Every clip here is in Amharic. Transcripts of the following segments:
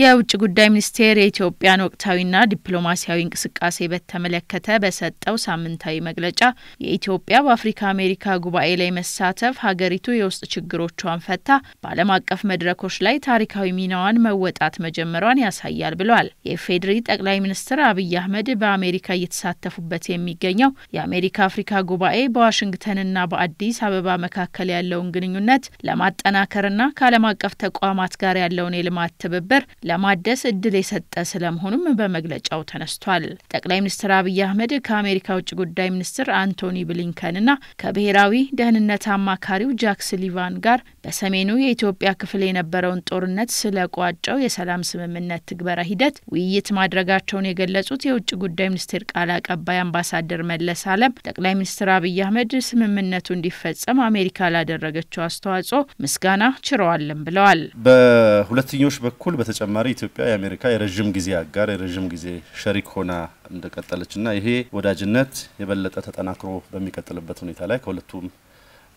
የውጭ ጉዳይ ሚኒስቴር የኢትዮጵያን ወቅታዊና ዲፕሎማሲያዊ እንቅስቃሴ በተመለከተ በሰጠው ሳምንታዊ መግለጫ የኢትዮጵያ በአፍሪካ አሜሪካ ጉባኤ ላይ መሳተፍ ሀገሪቱ የውስጥ ችግሮቿን ፈታ በዓለም አቀፍ መድረኮች ላይ ታሪካዊ ሚናዋን መወጣት መጀመሯን ያሳያል ብለዋል። የፌዴሪ ጠቅላይ ሚኒስትር አብይ አህመድ በአሜሪካ እየተሳተፉበት የሚገኘው የአሜሪካ አፍሪካ ጉባኤ በዋሽንግተንና በአዲስ አበባ መካከል ያለውን ግንኙነት ለማጠናከርና ከዓለም አቀፍ ተቋማት ጋር ያለውን የልማት ትብብር ለማደስ እድል የሰጠ ስለመሆኑም በመግለጫው ተነስቷል። ጠቅላይ ሚኒስትር አብይ አህመድ ከአሜሪካ ውጭ ጉዳይ ሚኒስትር አንቶኒ ብሊንከንና ከብሔራዊ ደህንነት አማካሪው ጃክ ስሊቫን ጋር በሰሜኑ የኢትዮጵያ ክፍል የነበረውን ጦርነት ስለቋጨው የሰላም ስምምነት ትግበራ ሂደት ውይይት ማድረጋቸውን የገለጹት የውጭ ጉዳይ ሚኒስቴር ቃል አቀባይ አምባሳደር መለስ አለም ጠቅላይ ሚኒስትር አብይ አህመድ ስምምነቱ እንዲፈጸም አሜሪካ ላደረገችው አስተዋጽኦ ምስጋና ችረዋለን ብለዋል። በሁለትኞች በኩል በተጨማ በተጨማሪ ኢትዮጵያ የአሜሪካ የረዥም ጊዜ አጋር የረዥም ጊዜ ሸሪክ ሆና እንደቀጠለችና ይሄ ወዳጅነት የበለጠ ተጠናክሮ በሚቀጥልበት ሁኔታ ላይ ከሁለቱም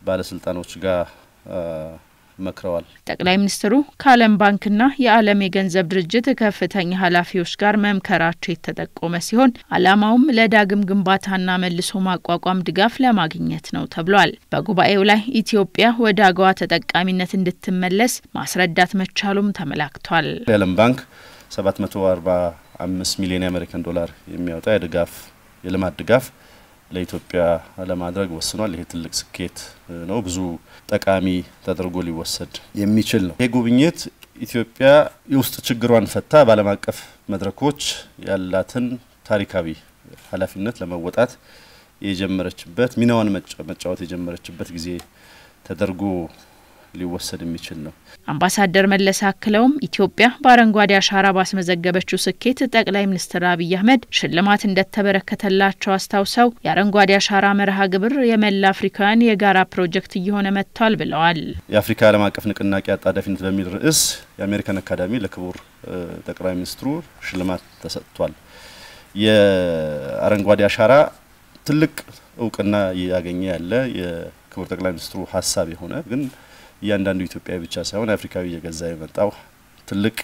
ባለስልጣኖች ጋር መክረዋል። ጠቅላይ ሚኒስትሩ ከዓለም ባንክና የዓለም የገንዘብ ድርጅት ከፍተኛ ኃላፊዎች ጋር መምከራቸው የተጠቆመ ሲሆን ዓላማውም ለዳግም ግንባታና መልሶ ማቋቋም ድጋፍ ለማግኘት ነው ተብሏል። በጉባኤው ላይ ኢትዮጵያ ወደ አገዋ ተጠቃሚነት እንድትመለስ ማስረዳት መቻሉም ተመላክቷል። የዓለም ባንክ 745 ሚሊዮን የአሜሪካን ዶላር የሚያወጣ የድጋፍ የልማት ድጋፍ ለኢትዮጵያ ለማድረግ ወስኗል። ይሄ ትልቅ ስኬት ነው። ብዙ ጠቃሚ ተደርጎ ሊወሰድ የሚችል ነው። ይሄ ጉብኝት ኢትዮጵያ የውስጥ ችግሯን ፈታ በዓለም አቀፍ መድረኮች ያላትን ታሪካዊ ኃላፊነት ለመወጣት የጀመረችበት ሚናዋን መጫወት የጀመረችበት ጊዜ ተደርጎ ሊወሰድ የሚችል ነው። አምባሳደር መለስ አክለውም ኢትዮጵያ በአረንጓዴ አሻራ ባስመዘገበችው ስኬት ጠቅላይ ሚኒስትር አብይ አህመድ ሽልማት እንደተበረከተላቸው አስታውሰው የአረንጓዴ አሻራ መርሃ ግብር የመላ አፍሪካውያን የጋራ ፕሮጀክት እየሆነ መጥቷል ብለዋል። የአፍሪካ ዓለም አቀፍ ንቅናቄ አጣዳፊነት በሚል ርዕስ የአሜሪካን አካዳሚ ለክቡር ጠቅላይ ሚኒስትሩ ሽልማት ተሰጥቷል። የአረንጓዴ አሻራ ትልቅ እውቅና እያገኘ ያለ የክቡር ጠቅላይ ሚኒስትሩ ሀሳብ የሆነ ግን እያንዳንዱ ኢትዮጵያዊ ብቻ ሳይሆን አፍሪካዊ እየገዛ የመጣው ትልቅ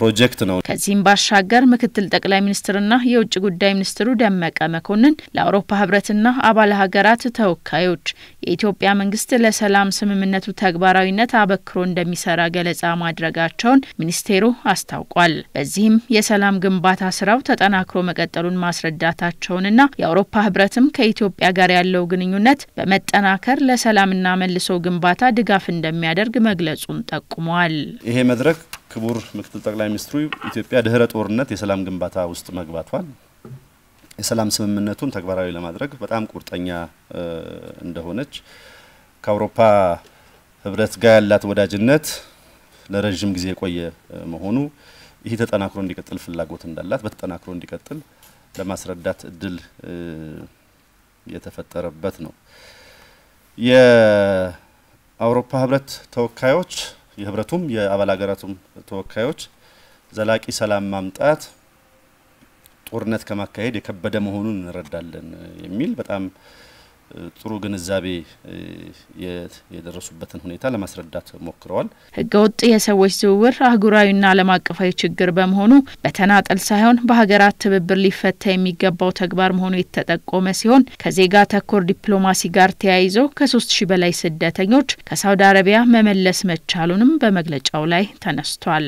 ፕሮጀክት ነው። ከዚህም ባሻገር ምክትል ጠቅላይ ሚኒስትርና የውጭ ጉዳይ ሚኒስትሩ ደመቀ መኮንን ለአውሮፓ ህብረትና አባል ሀገራት ተወካዮች የኢትዮጵያ መንግስት ለሰላም ስምምነቱ ተግባራዊነት አበክሮ እንደሚሰራ ገለጻ ማድረጋቸውን ሚኒስቴሩ አስታውቋል። በዚህም የሰላም ግንባታ ስራው ተጠናክሮ መቀጠሉን ማስረዳታቸውንና የአውሮፓ ህብረትም ከኢትዮጵያ ጋር ያለው ግንኙነት በመጠናከር ለሰላምና መልሶ ግንባታ ድጋፍ እንደሚያደርግ መግለጹን ጠቁመዋል። ይሄ መድረክ ክቡር ምክትል ጠቅላይ ሚኒስትሩ ኢትዮጵያ ድህረ ጦርነት የሰላም ግንባታ ውስጥ መግባቷን የሰላም ስምምነቱን ተግባራዊ ለማድረግ በጣም ቁርጠኛ እንደሆነች ከአውሮፓ ህብረት ጋር ያላት ወዳጅነት ለረዥም ጊዜ የቆየ መሆኑ ይህ ተጠናክሮ እንዲቀጥል ፍላጎት እንዳላት በተጠናክሮ እንዲቀጥል ለማስረዳት እድል የተፈጠረበት ነው። የአውሮፓ ህብረት ተወካዮች የህብረቱም የአባል ሀገራቱም ተወካዮች ዘላቂ ሰላም ማምጣት ጦርነት ከማካሄድ የከበደ መሆኑን እንረዳለን የሚል በጣም ጥሩ ግንዛቤ የደረሱበትን ሁኔታ ለማስረዳት ሞክረዋል። ህገ ወጥ የሰዎች ዝውውር አህጉራዊና ዓለም አቀፋዊ ችግር በመሆኑ በተናጠል ሳይሆን በሀገራት ትብብር ሊፈታ የሚገባው ተግባር መሆኑ የተጠቆመ ሲሆን ከዜጋ ተኮር ዲፕሎማሲ ጋር ተያይዞ ከሶስት ሺህ በላይ ስደተኞች ከሳውዲ አረቢያ መመለስ መቻሉንም በመግለጫው ላይ ተነስቷል።